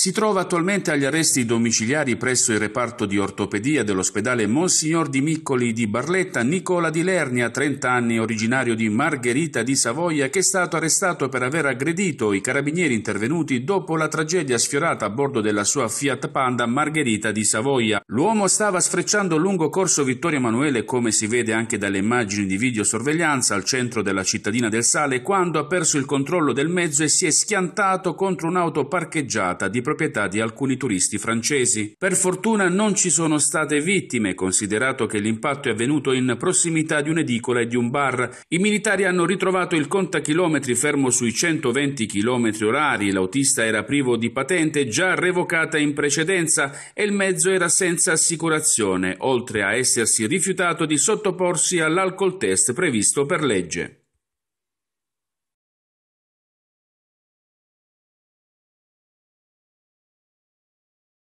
Si trova attualmente agli arresti domiciliari presso il reparto di ortopedia dell'ospedale Monsignor di Miccoli di Barletta Nicola di Lernia, 30 anni, originario di Margherita di Savoia, che è stato arrestato per aver aggredito i carabinieri intervenuti dopo la tragedia sfiorata a bordo della sua Fiat Panda Margherita di Savoia. L'uomo stava sfrecciando lungo corso Vittorio Emanuele, come si vede anche dalle immagini di videosorveglianza al centro della cittadina del Sale, quando ha perso il controllo del mezzo e si è schiantato contro un'auto parcheggiata di proprietà di alcuni turisti francesi. Per fortuna non ci sono state vittime, considerato che l'impatto è avvenuto in prossimità di un'edicola e di un bar. I militari hanno ritrovato il contachilometri fermo sui 120 km orari, l'autista era privo di patente già revocata in precedenza e il mezzo era senza assicurazione, oltre a essersi rifiutato di sottoporsi all'alcol test previsto per legge.